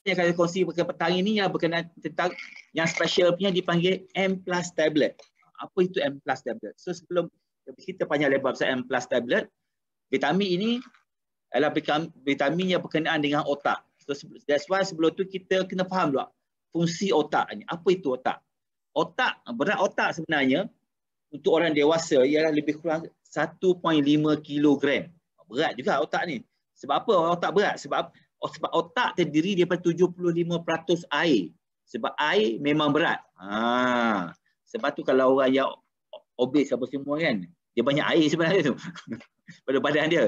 saya akan kongsi pada petang ini yang berkenaan tentang yang special punya dipanggil M Plus Tablet. Apa itu M Plus Tablet? So sebelum kita panjang lebar pasal M Plus Tablet, vitamin ini adalah vitamin yang berkenaan dengan otak. So that's why sebelum tu kita kena faham dulu fungsi otak ni. Apa itu otak? Otak, berat otak sebenarnya untuk orang dewasa ialah lebih kurang 1.5 kilogram. Berat juga otak ni. Sebab apa otak berat? Sebab Oh, sebab otak terdiri daripada 75% air. Sebab air memang berat. Ha. Sebab tu kalau orang yang obes apa semua kan, dia banyak air sebenarnya tu. Pada badan dia.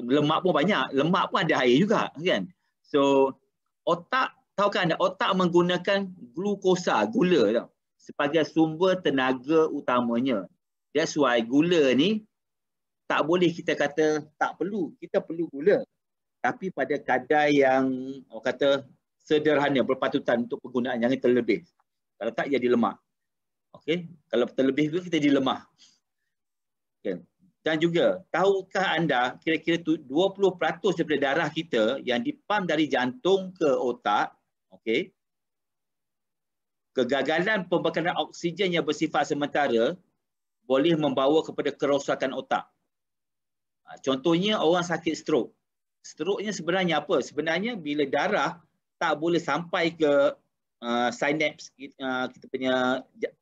Lemak pun banyak. Lemak pun ada air juga. kan? So, otak, tahukah anda, otak menggunakan glukosa, gula tau. Sebagai sumber tenaga utamanya. That's why gula ni tak boleh kita kata tak perlu. Kita perlu gula tapi pada kadar yang orang kata sederhana berpatutan untuk penggunaan jangan terlebih kalau tak jadi lemah, okey kalau terlebih juga kita jadi lemah okay. dan juga tahukah anda kira-kira 20% daripada darah kita yang dipam dari jantung ke otak okey kegagalan pembekalan oksigen yang bersifat sementara boleh membawa kepada kerosakan otak ha, contohnya orang sakit stroke Stroke-nya sebenarnya apa? Sebenarnya bila darah tak boleh sampai ke uh, sinaps uh, kita punya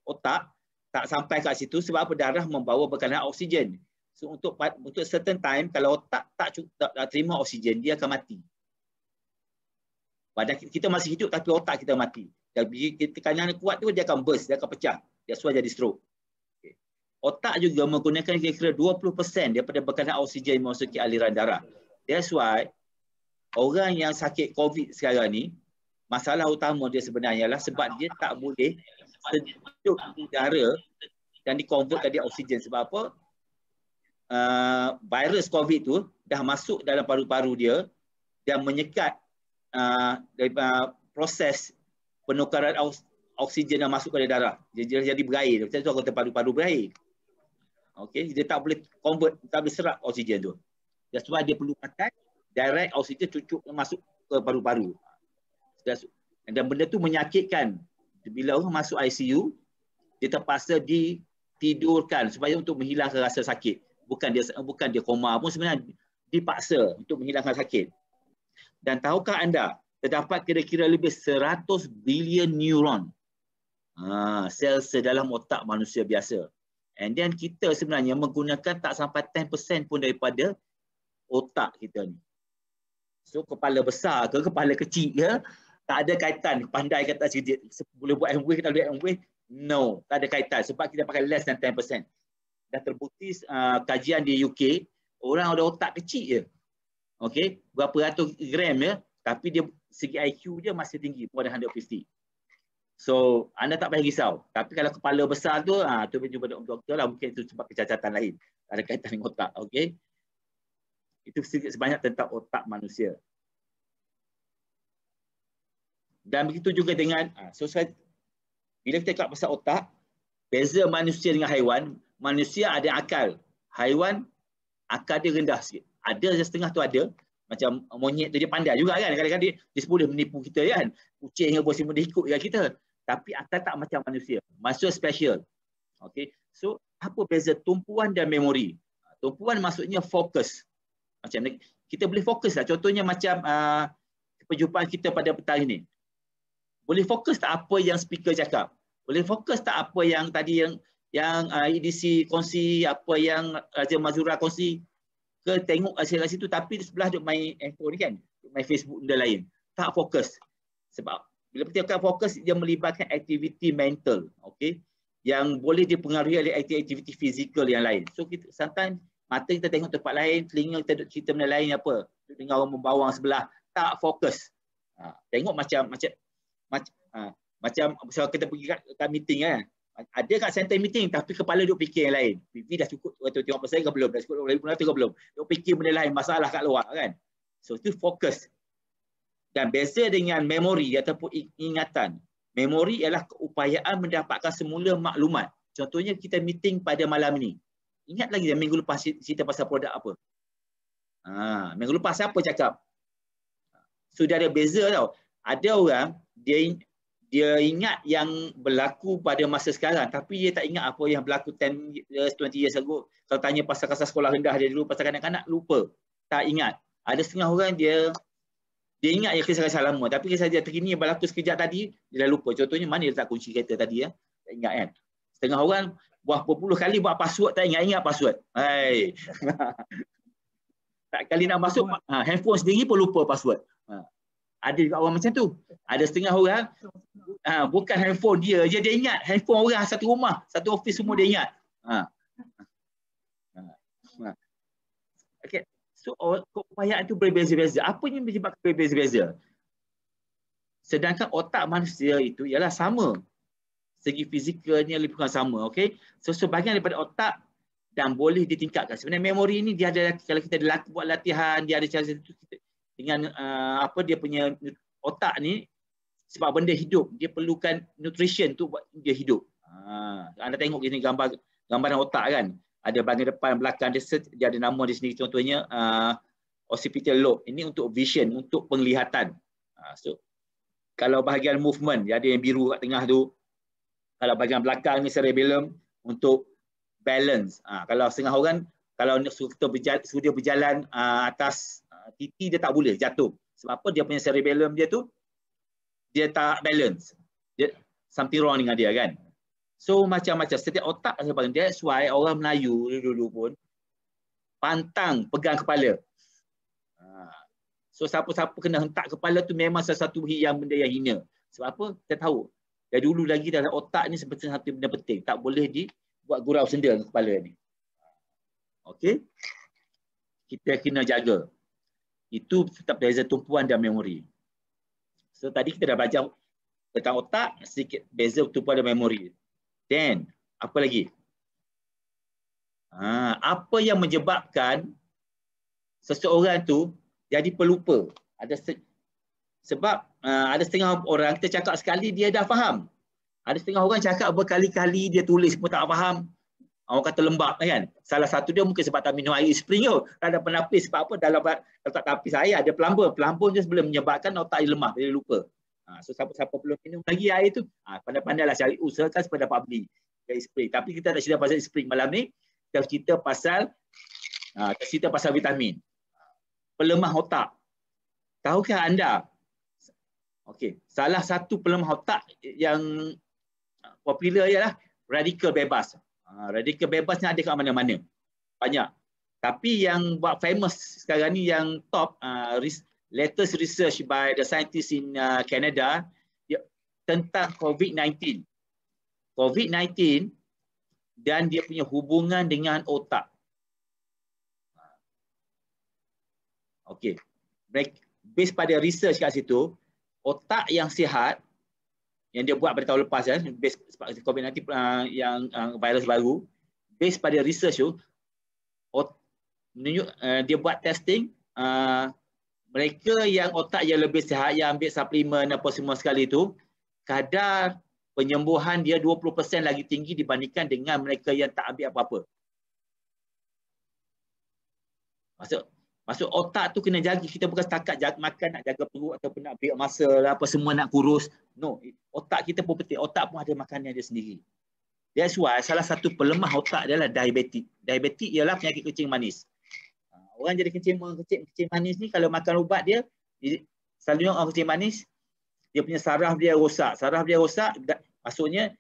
otak, tak sampai ke situ sebab apa? Darah membawa bekalan oksigen. So untuk untuk certain time kalau otak tak, tak, tak terima oksigen, dia akan mati. Badan kita masih hidup tapi otak kita mati. Dan bila tekanan kuat tu dia akan burst, dia akan pecah. That's why jadi stroke. Otak juga menggunakan kira-kira 20% daripada bekalan oksigen memasuki aliran darah. That's why orang yang sakit COVID sekarang ni masalah utama dia sebenarnya ialah sebab dia tak boleh sejuk udara dan dikonvert tadi oksigen sebab apa? Uh, virus COVID tu dah masuk dalam paru-paru dia dan menyekat uh, dari, uh, proses penukaran oksigen yang masuk pada darah. Dia, jadi berair. Macam tu aku kata paru-paru berair. Okay. Dia tak boleh convert, tak boleh serap oksigen tu. That's why dia perlu makan direct oksigen cucuk masuk ke paru-paru. Dan benda tu menyakitkan. Bila orang masuk ICU, dia terpaksa ditidurkan supaya untuk menghilangkan rasa sakit. Bukan dia bukan dia koma pun sebenarnya dipaksa untuk menghilangkan sakit. Dan tahukah anda, terdapat kira-kira lebih 100 bilion neuron ha, sel sedalam otak manusia biasa. And then kita sebenarnya menggunakan tak sampai 10% pun daripada otak kita ni. So kepala besar ke kepala kecil ke tak ada kaitan pandai kata sikit boleh buat MW kita boleh MW no tak ada kaitan sebab kita pakai less than 10%. Dah terbukti uh, kajian di UK orang ada otak kecil je. Okey, berapa ratus gram ya tapi dia segi IQ dia masih tinggi more than 150. So anda tak payah risau. Tapi kalau kepala besar tu ah uh, tu jumpa doktor lah mungkin tu sebab kecacatan lain. Tak ada kaitan dengan otak. Okey itu sedikit sebanyak tentang otak manusia. Dan begitu juga dengan ah, so saya, bila kita cakap pasal otak, beza manusia dengan haiwan, manusia ada akal. Haiwan akal dia rendah sikit. Ada je setengah tu ada. Macam monyet tu dia pandai juga kan. Kadang-kadang dia, dia boleh menipu kita kan. Kucing apa semua dia ikut kita. Tapi akal tak macam manusia. Manusia special. Okay. So apa beza tumpuan dan memori? Tumpuan maksudnya fokus macam ni kita boleh fokus lah contohnya macam uh, perjumpaan kita pada petang ini boleh fokus tak apa yang speaker cakap boleh fokus tak apa yang tadi yang yang uh, EDC kongsi apa yang Raja Mazura kongsi ke tengok hasil hasil tu tapi di sebelah duk main handphone ni kan duk main Facebook benda lain tak fokus sebab bila kita akan fokus dia melibatkan aktiviti mental okey yang boleh dipengaruhi oleh aktiviti fizikal yang lain so kita sometimes mata kita tengok tempat lain, telinga kita cerita benda lain apa, dengar orang membawang sebelah, tak fokus. Ha, tengok macam macam macam, ha, macam kita pergi kat, kat meeting kan. Ada kat center meeting tapi kepala duk fikir yang lain. PV dah cukup waktu tengok pasal ke belum? Dah cukup lagi pun ke belum? Duk fikir benda lain, masalah kat luar kan. So tu fokus. Dan beza dengan memori ataupun ingatan. Memori ialah keupayaan mendapatkan semula maklumat. Contohnya kita meeting pada malam ni. Ingat lagi dah minggu lepas cerita pasal produk apa. Ha, minggu lepas siapa cakap? So dia ada beza tau. Ada orang dia dia ingat yang berlaku pada masa sekarang tapi dia tak ingat apa yang berlaku 10 20 years ago. Kalau tanya pasal kasar sekolah rendah dia dulu pasal kanak-kanak lupa. Tak ingat. Ada setengah orang dia dia ingat yang kisah-kisah lama tapi kisah dia terkini yang berlaku sekejap tadi dia dah lupa. Contohnya mana dia letak kunci kereta tadi ya. Tak ingat kan. Setengah orang buat berpuluh kali buat password tak ingat-ingat password. Hai. tak kali nak masuk ha, handphone sendiri pun lupa password. Ha. Ada juga orang macam tu. Ada setengah orang ha, bukan handphone dia je dia ingat. Handphone orang satu rumah, satu office semua dia ingat. Ha. ha. ha. Okay. So keupayaan tu berbeza-beza. Apa yang menyebabkan berbeza-beza? Sedangkan otak manusia itu ialah sama segi fizikalnya lebih kurang sama okey so sebahagian daripada otak dan boleh ditingkatkan sebenarnya memori ini dia ada kalau kita ada buat latihan dia ada cara dengan uh, apa dia punya otak ni sebab benda hidup dia perlukan nutrition tu buat dia hidup uh, anda tengok ini gambar gambaran otak kan ada bahagian depan belakang dia, set, dia ada nama di sini contohnya uh, occipital lobe ini untuk vision untuk penglihatan uh, so kalau bahagian movement dia ada yang biru kat tengah tu kalau bahagian belakang ni cerebellum untuk balance. Ha, kalau setengah orang kalau kita berjalan, berjalan uh, atas uh, ah, titi dia tak boleh jatuh. Sebab apa dia punya cerebellum dia tu dia tak balance. Dia something wrong dengan dia kan. So macam-macam setiap otak dia bagian that's why orang Melayu dulu-dulu pun pantang pegang kepala. Ah, so siapa-siapa kena hentak kepala tu memang sesuatu yang benda yang hina. Sebab apa? Kita tahu dari dulu lagi dalam otak ni seperti satu benda penting. Tak boleh dibuat gurau sendir kepala ni. Okey. Kita kena jaga. Itu tetap beza tumpuan dan memori. So tadi kita dah belajar tentang otak, sedikit beza tumpuan dan memori. Then, apa lagi? Ha, apa yang menyebabkan seseorang tu jadi pelupa? Ada se- sebab Ah, ada setengah orang kita cakap sekali dia dah faham. Ada setengah orang cakap berkali-kali dia tulis pun tak faham. Orang kata lembab kan. Salah satu dia mungkin sebab tak minum air spring tu. Tak ada penapis sebab apa dalam kalau tak tapis air ada pelampung. Pelampung je sebelum menyebabkan otak dia lemah. Dia lupa. Ha, so siapa-siapa belum minum lagi air tu. Ha, ah, pandai-pandailah cari usahakan supaya dapat beli. Air spring. Tapi kita tak cerita pasal spring malam ni. Kita cerita pasal ha, kita cerita pasal vitamin. Pelemah otak. Tahukah anda Okey, salah satu pelemah otak yang popular ialah radikal bebas. Ha, radikal bebas ni ada kat mana-mana. Banyak. Tapi yang buat famous sekarang ni yang top uh, latest research by the scientists in uh, Canada ya, tentang COVID-19. COVID-19 dan dia punya hubungan dengan otak. Okey. Based pada research kat situ, otak yang sihat yang dia buat pada tahun lepas ya base sebab COVID-19 uh, yang uh, virus baru based pada research tu ot, menunjuk, uh, dia buat testing uh, mereka yang otak yang lebih sihat yang ambil suplemen apa semua sekali tu kadar penyembuhan dia 20% lagi tinggi dibandingkan dengan mereka yang tak ambil apa-apa. Maksud, Maksud otak tu kena jaga. Kita bukan setakat jaga makan, nak jaga perut ataupun nak beri masa lah, apa semua nak kurus. No. Otak kita pun penting. Otak pun ada makanan dia sendiri. That's why salah satu pelemah otak adalah diabetik. Diabetik ialah penyakit kencing manis. Ha, orang jadi kencing, orang kencing, kencing manis ni kalau makan ubat dia, selalunya orang kencing manis, dia punya saraf dia rosak. Saraf dia rosak, maksudnya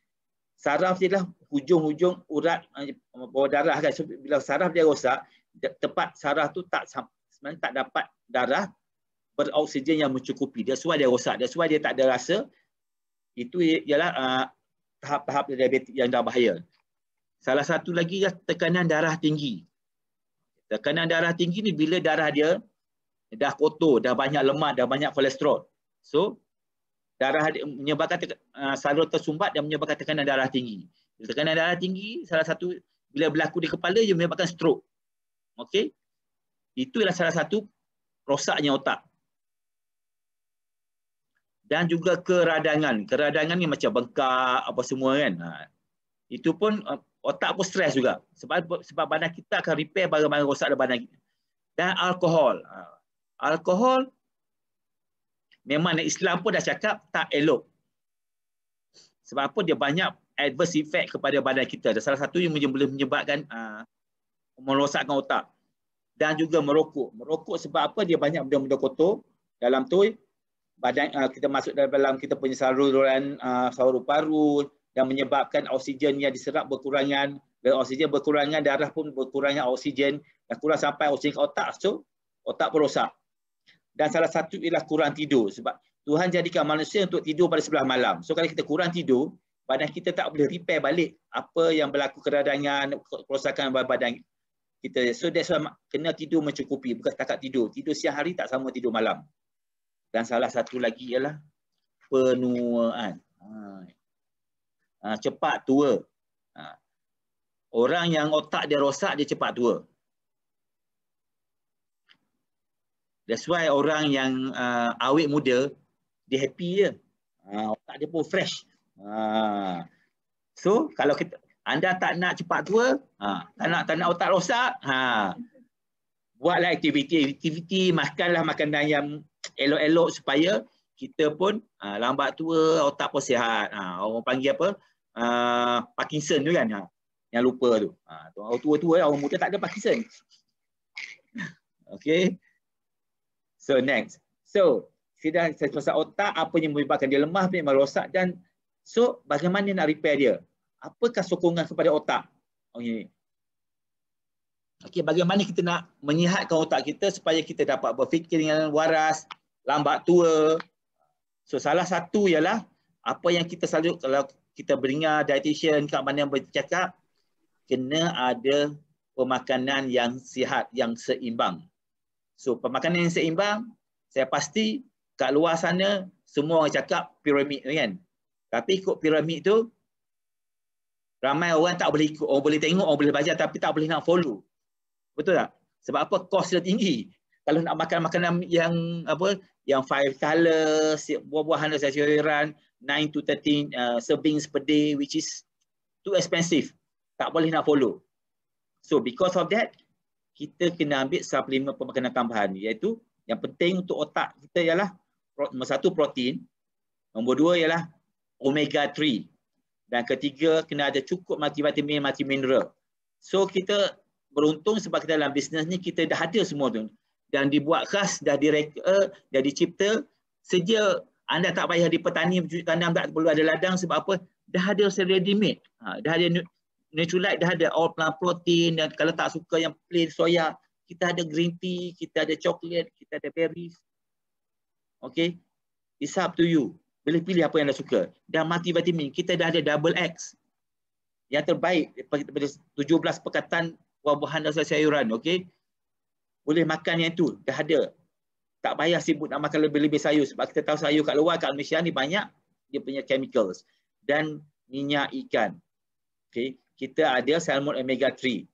saraf dia lah hujung-hujung urat eh, bawah darah kan. So, bila saraf dia rosak, tempat sarah tu tak sebenarnya tak dapat darah beroksigen yang mencukupi. dia why dia rosak. dia why dia tak ada rasa. Itu ialah uh, tahap-tahap diabetes yang dah bahaya. Salah satu lagi ialah tekanan darah tinggi. Tekanan darah tinggi ni bila darah dia dah kotor, dah banyak lemak, dah banyak kolesterol. So, darah dia menyebabkan uh, ah, saluran tersumbat dan menyebabkan tekanan darah tinggi. Tekanan darah tinggi, salah satu bila berlaku di kepala, dia menyebabkan stroke. Okey. Itulah salah satu rosaknya otak. Dan juga keradangan. Keradangan ni macam bengkak apa semua kan. Ha. Itu pun uh, otak pun stres juga. Sebab sebab badan kita akan repair barang-barang rosak dalam badan kita. Dan alkohol. Ha. Alkohol memang Islam pun dah cakap tak elok. Sebab apa dia banyak adverse effect kepada badan kita. Dan salah satu yang menyebabkan uh, merosakkan otak dan juga merokok. Merokok sebab apa? Dia banyak benda-benda kotor dalam tu badan uh, kita masuk dalam kita punya saluran uh, saluran paru dan menyebabkan oksigen yang diserap berkurangan dan oksigen berkurangan darah pun berkurangan oksigen dan kurang sampai oksigen ke otak so otak pun rosak. Dan salah satu ialah kurang tidur sebab Tuhan jadikan manusia untuk tidur pada sebelah malam. So kalau kita kurang tidur, badan kita tak boleh repair balik apa yang berlaku keradangan, kerosakan badan kita so that's why kena tidur mencukupi bukan setakat tidur tidur siang hari tak sama tidur malam dan salah satu lagi ialah penuaan ha. Ha, cepat tua ha. orang yang otak dia rosak dia cepat tua that's why orang yang uh, awet muda dia happy je ha, otak dia pun fresh ha. so kalau kita anda tak nak cepat tua, ha, tak nak tak nak otak rosak, ha. Buatlah aktiviti-aktiviti, makanlah makanan yang elok-elok supaya kita pun ha, lambat tua, otak pun sihat. Ha, orang panggil apa? Uh, Parkinson tu kan. Ha, yang lupa tu. Ha, orang tua-tua, orang muda tak ada Parkinson. Okay. So next. So, kita dah otak, apa yang menyebabkan dia lemah, dia yang merosak dan so bagaimana nak repair dia? apakah sokongan kepada otak? Okey. Okey, bagaimana kita nak menyihatkan otak kita supaya kita dapat berfikir dengan waras, lambat tua. So salah satu ialah apa yang kita selalu kalau kita beringat dietitian kat mana yang bercakap kena ada pemakanan yang sihat yang seimbang. So pemakanan yang seimbang saya pasti kat luar sana semua orang cakap piramid kan. Tapi ikut piramid tu ramai orang tak boleh ikut, orang boleh tengok, orang boleh baca tapi tak boleh nak follow. Betul tak? Sebab apa? Kos dia tinggi. Kalau nak makan makanan yang apa, yang five colors, buah-buahan dan sayuran, 9 to 13 uh, servings per day which is too expensive. Tak boleh nak follow. So because of that, kita kena ambil suplemen pemakanan tambahan iaitu yang penting untuk otak kita ialah nombor satu protein, nombor dua ialah omega dan ketiga kena ada cukup multivitamin multimineral so kita beruntung sebab kita dalam bisnes ni kita dah ada semua tu dan dibuat khas dah direka dah dicipta sedia anda tak payah di petani tanam tak perlu ada ladang sebab apa dah ada ready made ha, dah ada Neutralite dah ada all plant protein dan kalau tak suka yang plain soya kita ada green tea, kita ada coklat, kita ada berries. Okay. It's up to you. Boleh pilih apa yang anda suka. Dan multivitamin, kita dah ada double X. Yang terbaik daripada 17 pekatan buah-buahan dan sayuran. Okay? Boleh makan yang itu, dah ada. Tak payah sibuk nak makan lebih-lebih sayur. Sebab kita tahu sayur kat luar, kat Malaysia ni banyak. Dia punya chemicals. Dan minyak ikan. Okay? Kita ada salmon omega-3.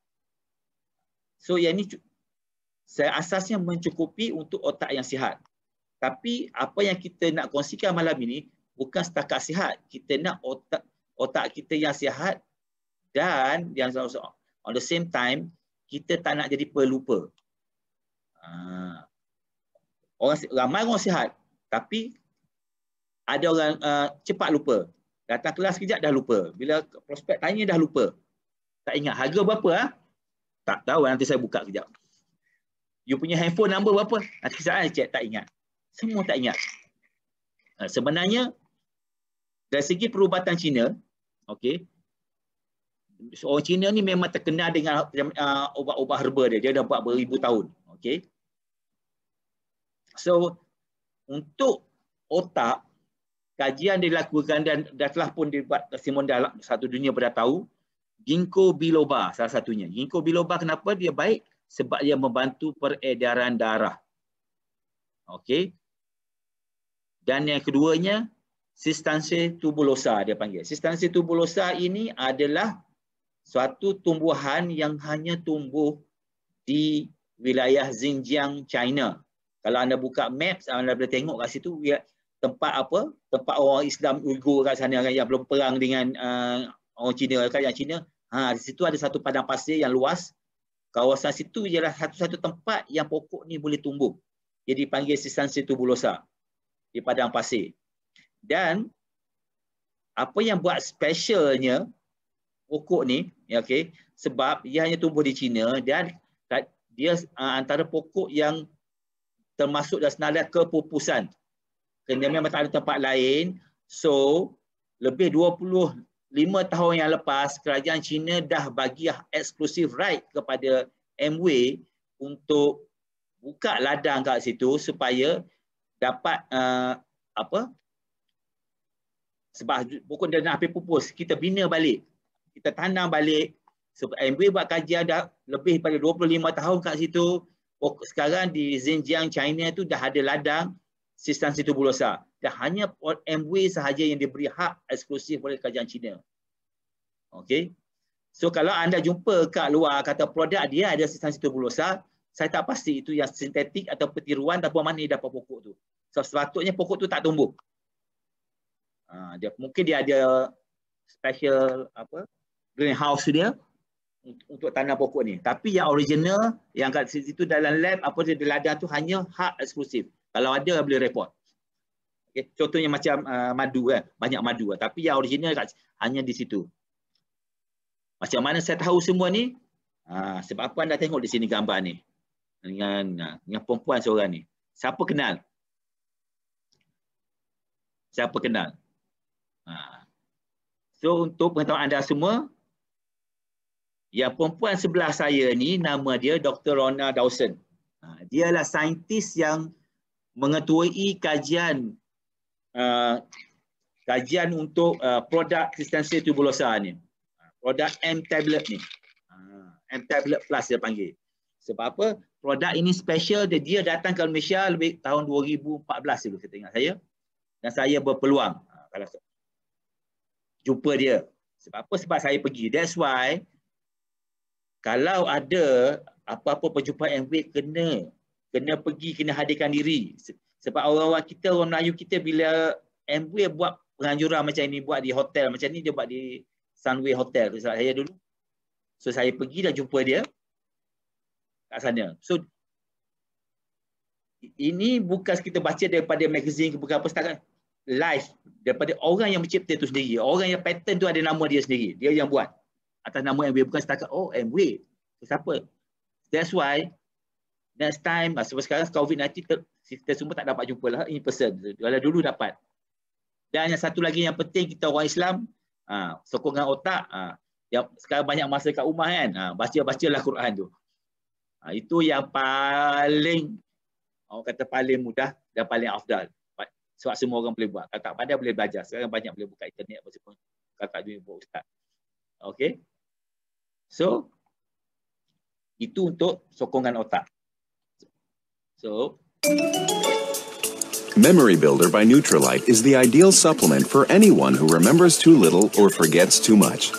So yang ni asasnya mencukupi untuk otak yang sihat. Tapi apa yang kita nak kongsikan malam ini bukan setakat sihat. Kita nak otak otak kita yang sihat dan yang on the same time kita tak nak jadi pelupa. Uh, orang ramai orang sihat tapi ada orang uh, cepat lupa. Datang kelas kejap dah lupa. Bila prospek tanya dah lupa. Tak ingat harga berapa ah? Tak tahu nanti saya buka kejap. You punya handphone number berapa? Nanti saya check tak ingat semua tak ingat. Ha, sebenarnya dari segi perubatan Cina, okay. So, orang Cina ni memang terkenal dengan ubat-ubat uh, herba dia. Dia dah buat beribu tahun, okay. So untuk otak kajian dilakukan dan dah telah pun dibuat Simon dalam satu dunia pada tahu ginkgo biloba salah satunya. Ginkgo biloba kenapa dia baik? Sebab dia membantu peredaran darah. okay. Dan yang keduanya, sistansi tubulosa dia panggil. Sistansi tubulosa ini adalah suatu tumbuhan yang hanya tumbuh di wilayah Xinjiang, China. Kalau anda buka maps, anda boleh tengok kat situ tempat apa, tempat orang Islam Uyghur kat sana kan, yang belum perang dengan uh, orang Cina. Kan? Yang Cina, ha, di situ ada satu padang pasir yang luas. Kawasan situ ialah satu-satu tempat yang pokok ni boleh tumbuh. Jadi panggil sistansi tubulosa di padang pasir. Dan apa yang buat specialnya pokok ni, ya, okay, sebab ia hanya tumbuh di China dan dia ah, antara pokok yang termasuk dalam senarai kepupusan. Kerana memang tak ada tempat lain. So, lebih 25 tahun yang lepas, kerajaan China dah bagi eksklusif right kepada MW untuk buka ladang kat situ supaya dapat uh, apa sebab pokok dah hampir pupus kita bina balik kita tanam balik MB buat kajian dah lebih pada 25 tahun kat situ oh, sekarang di Xinjiang China tu dah ada ladang sistem situ bulosa dah hanya MB sahaja yang diberi hak eksklusif oleh kajian China okey so kalau anda jumpa kat luar kata produk dia ada sistem situ bulosa saya tak pasti itu yang sintetik atau petiruan ataupun mana dapat pokok tu So, sepatutnya pokok tu tak tumbuh. Ha, dia mungkin dia ada special apa greenhouse dia untuk, untuk tanam pokok ni. Tapi yang original yang kat tu dalam lab apa dia di ladang tu hanya hak eksklusif. Kalau ada boleh report. Okay. contohnya macam uh, madu kan, banyak madu kan. tapi yang original kat, hanya di situ. Macam mana saya tahu semua ni? Ha, sebab apa anda tengok di sini gambar ni dengan ha, dengan perempuan seorang ni. Siapa kenal? siapa kenal. Ha. So untuk pengetahuan anda semua, yang perempuan sebelah saya ni nama dia Dr. Rona Dawson. Ha. Dia adalah saintis yang mengetuai kajian uh, kajian untuk uh, produk kristensi tubulosa ni. Ha, produk M-Tablet ni. Ha. M-Tablet Plus dia panggil. Sebab apa? Produk ini special dia datang ke Malaysia lebih tahun 2014 dulu kita ingat saya dan saya berpeluang ha, kalau jumpa dia. Sebab apa? Sebab saya pergi. That's why kalau ada apa-apa perjumpaan yang kena kena pergi, kena hadirkan diri. Sebab orang-orang kita, orang Melayu kita bila Amway buat penganjuran macam ini, buat di hotel macam ni, dia buat di Sunway Hotel. Sebab saya dulu. So saya pergi dan jumpa dia kat sana. So ini bukan kita baca daripada magazine ke bukan apa setakat life daripada orang yang mencipta itu sendiri. Orang yang pattern tu ada nama dia sendiri. Dia yang buat. Atas nama MW. Bukan setakat, oh MW. itu siapa? That's why next time, ah, sebab sekarang COVID-19, kita semua tak dapat jumpa lah in person. Kalau dulu dapat. Dan yang satu lagi yang penting, kita orang Islam, ah, sokongan otak. Ah, yang sekarang banyak masa kat rumah kan, ha, baca-bacalah Quran tu. itu yang paling, orang kata paling mudah dan paling afdal sebab semua orang boleh buat. Kalau tak pandai boleh belajar. Sekarang banyak boleh buka internet apa semua. Kalau tak boleh buat ustaz. Okay. So, itu untuk sokongan otak. So, Memory Builder by Neutralite is the ideal supplement for anyone who remembers too little or forgets too much.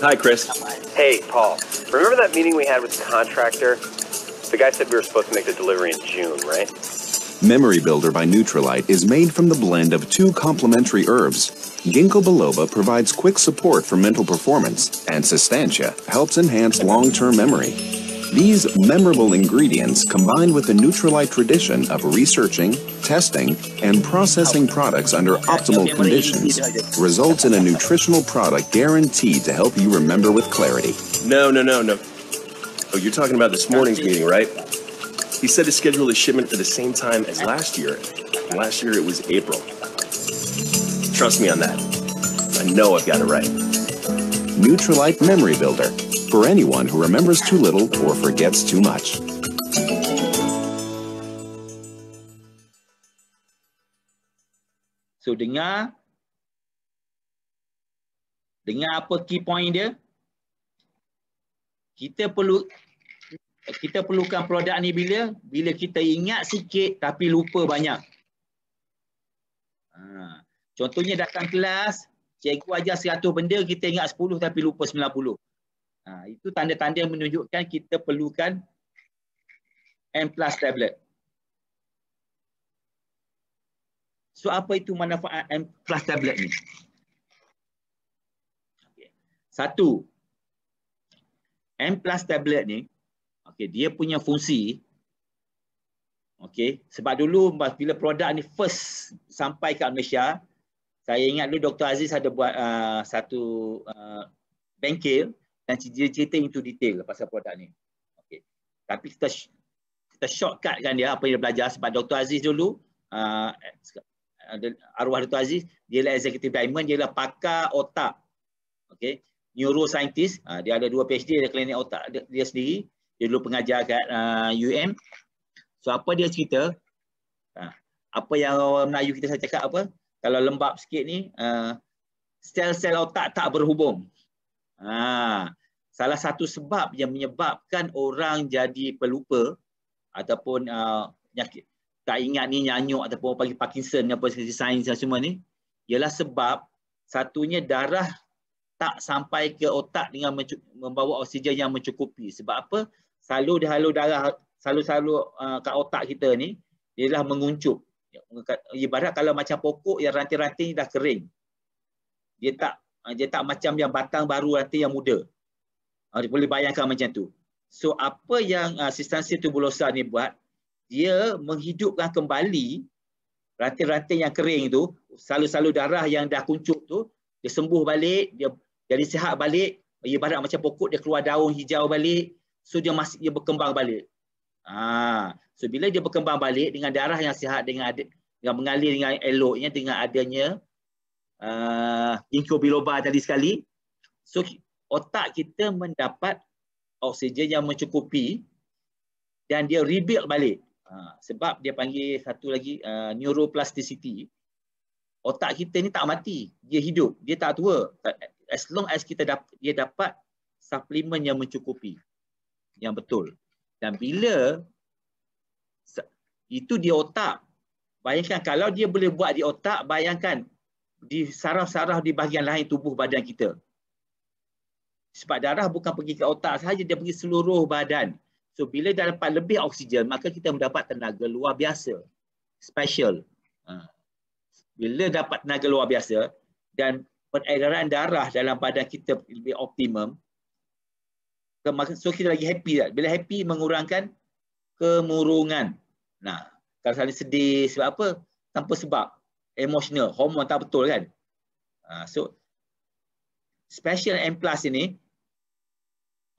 Hi, Chris. Hey, Paul. Remember that meeting we had with the contractor? The guy said we were supposed to make the delivery in June, right? Memory Builder by Neutralite is made from the blend of two complementary herbs. Ginkgo biloba provides quick support for mental performance, and Sustancia helps enhance long-term memory. These memorable ingredients combined with the Neutralite tradition of researching, testing, and processing products under optimal conditions results in a nutritional product guaranteed to help you remember with clarity. No, no, no, no. Oh, you're talking about this morning's meeting, right? He said to schedule the shipment for the same time as last year. last year it was April. Trust me on that. I know I've got it right. Neutralite Memory Builder for anyone who remembers too little or forgets too much. So dengar dengar apa key point dia kita perlu kita perlukan produk ni bila bila kita ingat sikit tapi lupa banyak. Ha. Contohnya datang kelas, cikgu ajar 100 benda kita ingat 10 tapi lupa 90. Ha. itu tanda-tanda menunjukkan kita perlukan M Plus tablet. So apa itu manfaat M Plus tablet ni? Satu, M plus tablet ni, okay, dia punya fungsi, okay, sebab dulu bila produk ni first sampai ke Malaysia, saya ingat dulu Dr. Aziz ada buat uh, satu uh, bengkel dan dia cerita into detail pasal produk ni. Okay. Tapi kita, kita shortcut kan dia apa yang dia belajar sebab Dr. Aziz dulu, uh, arwah Dr. Aziz, dia adalah executive diamond, dia adalah pakar otak. Okay neuroscientist. Uh, dia ada dua PhD dari klinik otak dia, dia sendiri. Dia dulu pengajar kat uh, UM. So apa dia cerita? Uh, apa yang orang Melayu kita saya cakap apa? Kalau lembab sikit ni, sel-sel uh, otak tak berhubung. Uh, salah satu sebab yang menyebabkan orang jadi pelupa ataupun penyakit. Uh, tak ingat ni nyanyuk ataupun pagi Parkinson ni apa sains dan semua ni ialah sebab satunya darah tak sampai ke otak dengan membawa oksigen yang mencukupi. Sebab apa? Salur di halur darah, salur-salur uh, kat otak kita ni, dia dah menguncup. Ibarat kalau macam pokok yang ranting-ranting dah kering. Dia tak uh, dia tak macam yang batang baru nanti yang muda. Uh, dia boleh bayangkan macam tu. So apa yang uh, sistansi tubulosa ni buat, dia menghidupkan kembali ranting-ranting yang kering tu, salur-salur darah yang dah kuncup tu, dia sembuh balik, dia jadi sihat balik, ia barat macam pokok dia keluar daun hijau balik, so dia masih dia berkembang balik. Ha. So bila dia berkembang balik dengan darah yang sihat dengan ada yang mengalir dengan eloknya dengan adanya uh, inkubiloba tadi sekali. So otak kita mendapat oksigen yang mencukupi dan dia rebuild balik. Ha, sebab dia panggil satu lagi uh, neuroplasticity. Otak kita ni tak mati, dia hidup, dia tak tua as long as kita dapat dia dapat suplemen yang mencukupi yang betul dan bila itu di otak bayangkan kalau dia boleh buat di otak bayangkan di saraf-saraf di bahagian lain tubuh badan kita sebab darah bukan pergi ke otak saja dia pergi seluruh badan so bila dah dapat lebih oksigen maka kita mendapat tenaga luar biasa special ha. bila dapat tenaga luar biasa dan peredaran darah dalam badan kita lebih optimum so kita lagi happy tak? bila happy mengurangkan kemurungan nah kalau saya sedih sebab apa tanpa sebab emosional hormon tak betul kan ha, so special M plus ini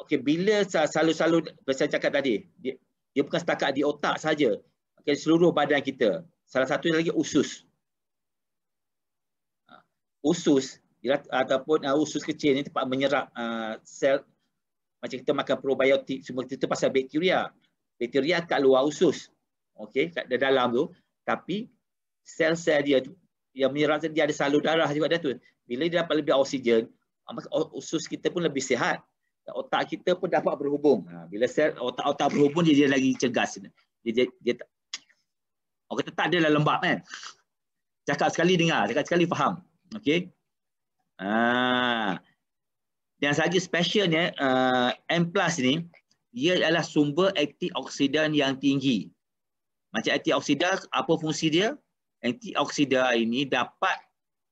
okey bila selalu-selalu saya cakap tadi dia, dia bukan setakat di otak saja okay, seluruh badan kita salah satu lagi usus ha, usus ialah ataupun uh, usus kecil ni tempat menyerap uh, sel macam kita makan probiotik semua itu pasal bakteria. Bakteria kat luar usus. Okey, kat dalam tu tapi sel-sel dia tu yang menyerap dia ada salur darah juga dia tu. Bila dia dapat lebih oksigen, ah, usus kita pun lebih sihat. Otak kita pun dapat berhubung. bila sel otak-otak berhubung dia, dia lagi cergas. Dia dia, dia tak. Okey, tak adalah lembab kan. Cakap sekali dengar, cakap sekali faham. Okey. Ah. Yang lagi specialnya uh, eh, M plus ni ia adalah sumber antioksidan yang tinggi. Macam antioksidan apa fungsi dia? Antioksidan ini dapat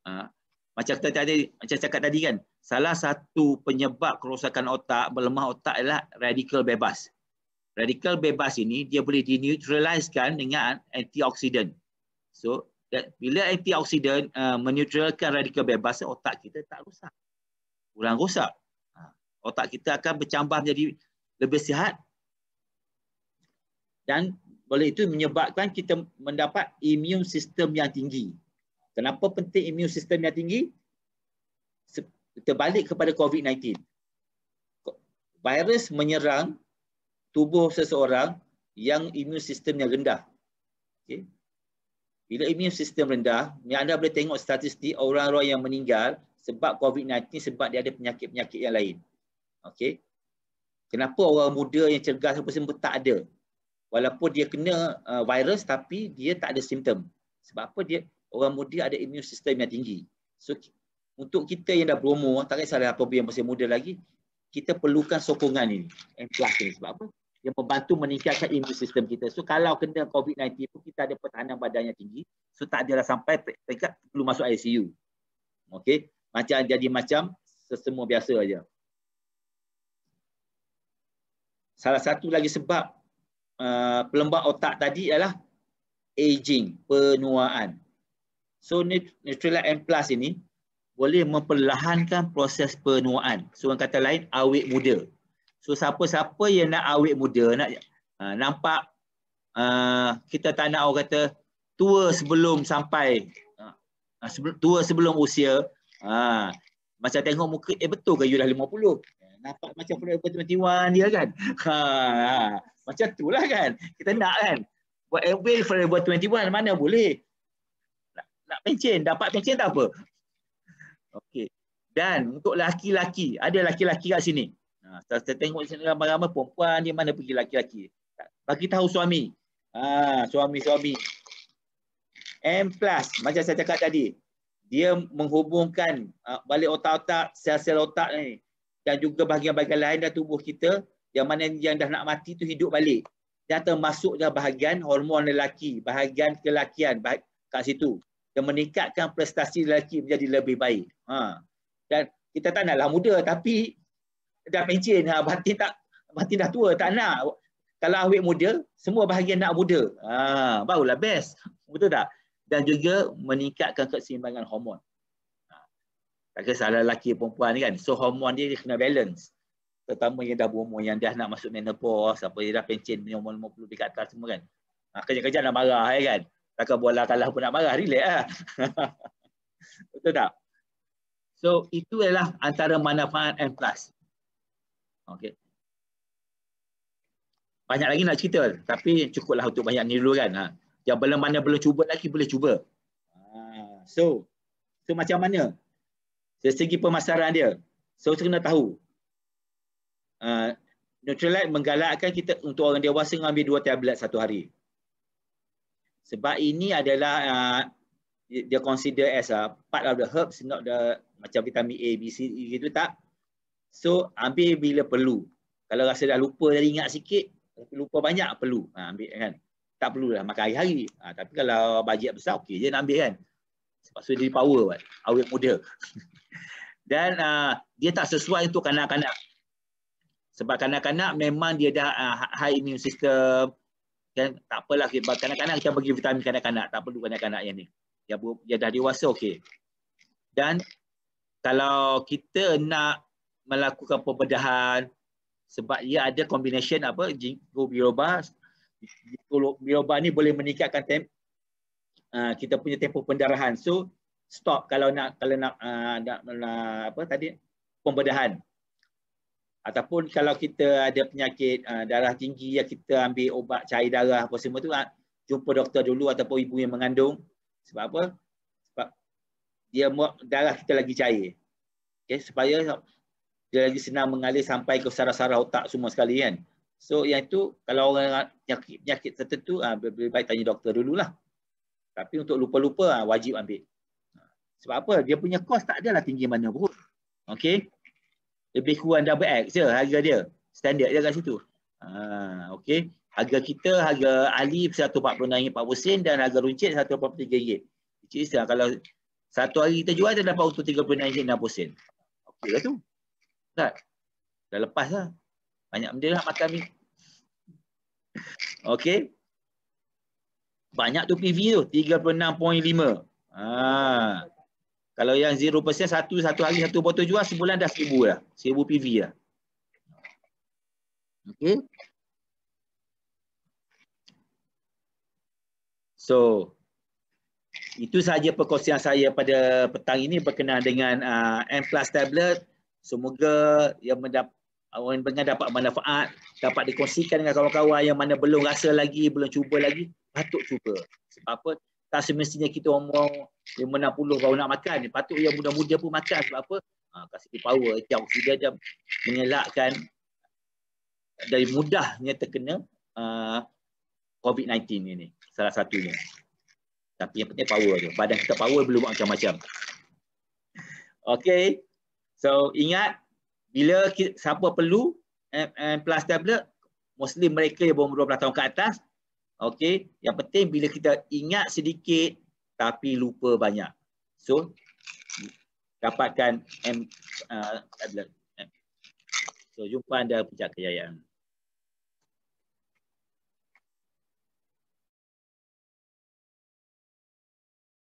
uh, macam kita tadi macam cakap tadi kan, salah satu penyebab kerosakan otak, berlemah otak adalah radikal bebas. Radikal bebas ini dia boleh dineutralize dengan antioksidan. So that kan? bila antioksidan uh, menetralkan radikal bebas otak kita tak rosak kurang rosak ha. otak kita akan bercambah menjadi lebih sihat dan boleh itu menyebabkan kita mendapat imun sistem yang tinggi kenapa penting imun sistem yang tinggi terbalik kepada covid-19 virus menyerang tubuh seseorang yang imun sistemnya rendah Okay. Bila imun sistem rendah, yang anda boleh tengok statistik orang-orang yang meninggal sebab COVID-19 sebab dia ada penyakit-penyakit yang lain. Okey. Kenapa orang muda yang cergas apa semua tak ada? Walaupun dia kena uh, virus tapi dia tak ada simptom. Sebab apa dia orang muda ada imun system yang tinggi. So untuk kita yang dah berumur, tak kisahlah apa yang masih muda lagi, kita perlukan sokongan ini. Entah kenapa. sebab apa? yang membantu meningkatkan imun sistem kita. So kalau kena COVID-19 pun kita ada pertahanan badan yang tinggi. So tak adalah sampai peringkat perlu masuk ICU. Okay. Macam jadi macam sesemua biasa aja. Salah satu lagi sebab uh, pelembab otak tadi ialah aging, penuaan. So Neutrolite M+ Plus ini boleh memperlahankan proses penuaan. So orang kata lain awet muda. So siapa-siapa yang nak awet muda nak uh, nampak uh, kita tak nak orang kata tua sebelum sampai uh, tua sebelum usia uh, macam tengok muka eh betul ke you dah 50 nampak macam pula pun dia kan ha, ha. macam tu lah kan kita nak kan buat away for buat 21 mana boleh nak, nak pencin dapat pencin tak apa Okay, dan untuk laki-laki ada laki-laki kat sini Ha, saya tengok sini ramai-ramai perempuan dia mana pergi laki-laki. Bagi tahu suami. Ha, suami-suami. M plus macam saya cakap tadi. Dia menghubungkan uh, balik otak-otak, sel-sel otak ni dan juga bahagian-bahagian lain dalam tubuh kita yang mana yang dah nak mati tu hidup balik. Dan termasuknya bahagian hormon lelaki, bahagian kelakian bah- kat situ. Dia meningkatkan prestasi lelaki menjadi lebih baik. Ha. Dan kita tak naklah muda tapi dah mencin ha, batin tak batin dah tua tak nak kalau awet muda semua bahagian nak muda ha, barulah best betul tak dan juga meningkatkan keseimbangan hormon ha, tak kisah lah lelaki perempuan ni kan so hormon dia, dia kena balance terutama yang dah berumur yang dah nak masuk menopause apa dia dah pencin umur 50 di atas semua kan ha, kerja-kerja nak marah eh, kan takkan bola kalah pun nak marah relax lah betul tak So itu adalah antara manfaat N plus. Okey. Banyak lagi nak cerita tapi cukuplah untuk banyak ni dulu kan. Ha. Yang belum mana belum cuba lagi boleh cuba. Ah, so, so macam mana? Dari segi pemasaran dia. So, kita kena tahu. Uh, Neutralite menggalakkan kita untuk orang dewasa mengambil dua tablet satu hari. Sebab ini adalah uh, dia consider as a part of the herbs, not the macam vitamin A, B, C, e gitu tak? So ambil bila perlu. Kalau rasa dah lupa dah ingat sikit, lupa banyak perlu. Ha, ambil kan. Tak perlulah makan hari-hari. Ha, tapi kalau bajet besar okey je nak ambil kan. Sebab tu dia power buat. Awet muda. Dan uh, dia tak sesuai untuk kanak-kanak. Sebab kanak-kanak memang dia dah uh, high immune system. Kan? Tak apalah. Sebab kanak-kanak kita bagi vitamin kanak-kanak. Tak perlu kanak-kanak yang ni. Dia, dia dah dewasa okey. Dan kalau kita nak melakukan pembedahan sebab ia ada kombinasi apa ginkgo biloba ginkgo biloba ni boleh meningkatkan temp uh, ah, kita punya tempoh pendarahan so stop kalau nak kalau nak uh, nak, nak apa tadi pembedahan ataupun kalau kita ada penyakit uh, darah tinggi ya kita ambil ubat cair darah apa semua tu uh, jumpa doktor dulu ataupun ibu yang mengandung sebab apa sebab dia darah kita lagi cair okey supaya dia lagi senang mengalir sampai ke sarah-sarah otak semua sekali kan. So yang itu kalau orang penyakit, penyakit tertentu ha, lebih baik tanya doktor dululah. Tapi untuk lupa-lupa ha, wajib ambil. Sebab apa? Dia punya kos tak adalah tinggi mana pun. Okey. Lebih kurang double X je harga dia. Standard dia kat situ. Ha, Okey. Harga kita harga Ali RM146.40 dan harga runcit RM183. Jadi kalau satu hari kita jual kita dapat untuk RM36.60. Okey lah tu. Ustaz, dah lepas lah. Banyak benda nak lah makan ni. Okay. Banyak tu PV tu, 36.5. Ha. Kalau yang 0% satu satu hari satu botol jual sebulan dah seribu dah. seribu PV dah. Okay. So itu saja perkongsian saya pada petang ini berkenaan dengan uh, M Plus tablet Semoga yang mendapat orang yang dengar dapat manfaat, dapat dikongsikan dengan kawan-kawan yang mana belum rasa lagi, belum cuba lagi, patut cuba. Sebab apa? Tak semestinya kita yang umur puluh baru nak makan. Patut yang muda-muda pun makan. Sebab apa? Ha, kasih power, dia oksigen dia mengelakkan dari mudahnya terkena uh, ha, COVID-19 ini. Salah satunya. Tapi yang penting power tu. Badan kita power belum macam-macam. Okay. So ingat bila kita, siapa perlu MM plus tablet mostly mereka yang berumur 12 tahun ke atas Okay, yang penting bila kita ingat sedikit tapi lupa banyak. So, dapatkan M, uh, tablet. Eh. So, jumpa anda pijak kejayaan.